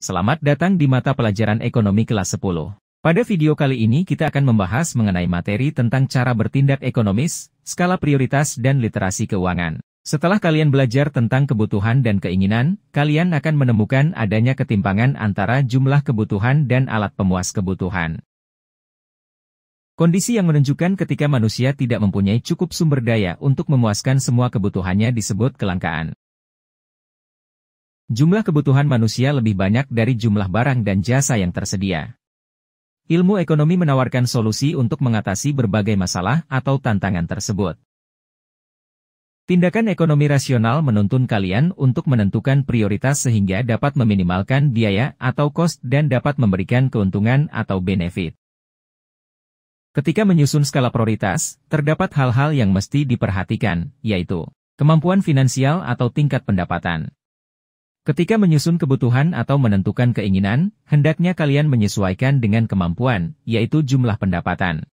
Selamat datang di mata pelajaran ekonomi kelas 10. Pada video kali ini kita akan membahas mengenai materi tentang cara bertindak ekonomis, skala prioritas dan literasi keuangan. Setelah kalian belajar tentang kebutuhan dan keinginan, kalian akan menemukan adanya ketimpangan antara jumlah kebutuhan dan alat pemuas kebutuhan. Kondisi yang menunjukkan ketika manusia tidak mempunyai cukup sumber daya untuk memuaskan semua kebutuhannya disebut kelangkaan. Jumlah kebutuhan manusia lebih banyak dari jumlah barang dan jasa yang tersedia. Ilmu ekonomi menawarkan solusi untuk mengatasi berbagai masalah atau tantangan tersebut. Tindakan ekonomi rasional menuntun kalian untuk menentukan prioritas sehingga dapat meminimalkan biaya atau cost dan dapat memberikan keuntungan atau benefit. Ketika menyusun skala prioritas, terdapat hal-hal yang mesti diperhatikan, yaitu kemampuan finansial atau tingkat pendapatan, Ketika menyusun kebutuhan atau menentukan keinginan, hendaknya kalian menyesuaikan dengan kemampuan, yaitu jumlah pendapatan.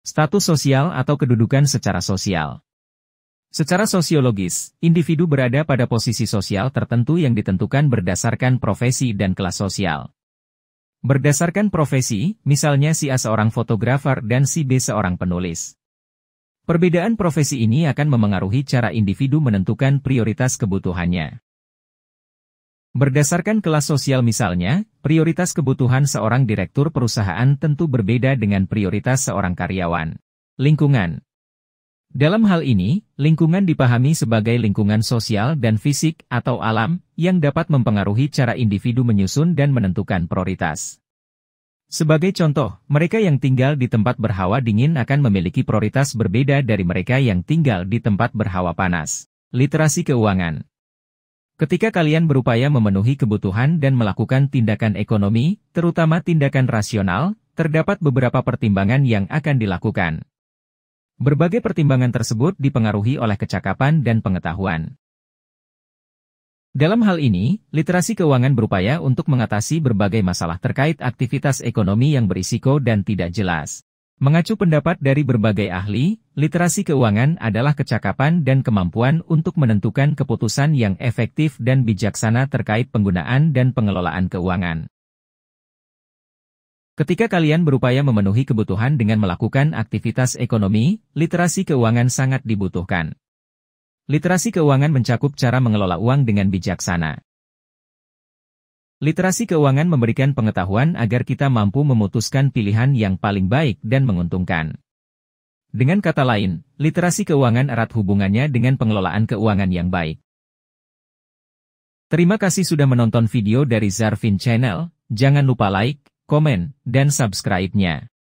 Status sosial atau kedudukan secara sosial Secara sosiologis, individu berada pada posisi sosial tertentu yang ditentukan berdasarkan profesi dan kelas sosial. Berdasarkan profesi, misalnya si A seorang fotografer dan si B seorang penulis. Perbedaan profesi ini akan memengaruhi cara individu menentukan prioritas kebutuhannya. Berdasarkan kelas sosial misalnya, prioritas kebutuhan seorang direktur perusahaan tentu berbeda dengan prioritas seorang karyawan. Lingkungan Dalam hal ini, lingkungan dipahami sebagai lingkungan sosial dan fisik atau alam yang dapat mempengaruhi cara individu menyusun dan menentukan prioritas. Sebagai contoh, mereka yang tinggal di tempat berhawa dingin akan memiliki prioritas berbeda dari mereka yang tinggal di tempat berhawa panas. Literasi keuangan Ketika kalian berupaya memenuhi kebutuhan dan melakukan tindakan ekonomi, terutama tindakan rasional, terdapat beberapa pertimbangan yang akan dilakukan. Berbagai pertimbangan tersebut dipengaruhi oleh kecakapan dan pengetahuan. Dalam hal ini, literasi keuangan berupaya untuk mengatasi berbagai masalah terkait aktivitas ekonomi yang berisiko dan tidak jelas. Mengacu pendapat dari berbagai ahli, literasi keuangan adalah kecakapan dan kemampuan untuk menentukan keputusan yang efektif dan bijaksana terkait penggunaan dan pengelolaan keuangan. Ketika kalian berupaya memenuhi kebutuhan dengan melakukan aktivitas ekonomi, literasi keuangan sangat dibutuhkan. Literasi keuangan mencakup cara mengelola uang dengan bijaksana. Literasi keuangan memberikan pengetahuan agar kita mampu memutuskan pilihan yang paling baik dan menguntungkan. Dengan kata lain, literasi keuangan erat hubungannya dengan pengelolaan keuangan yang baik. Terima kasih sudah menonton video dari Zarvin Channel, jangan lupa like, komen, dan subscribe-nya.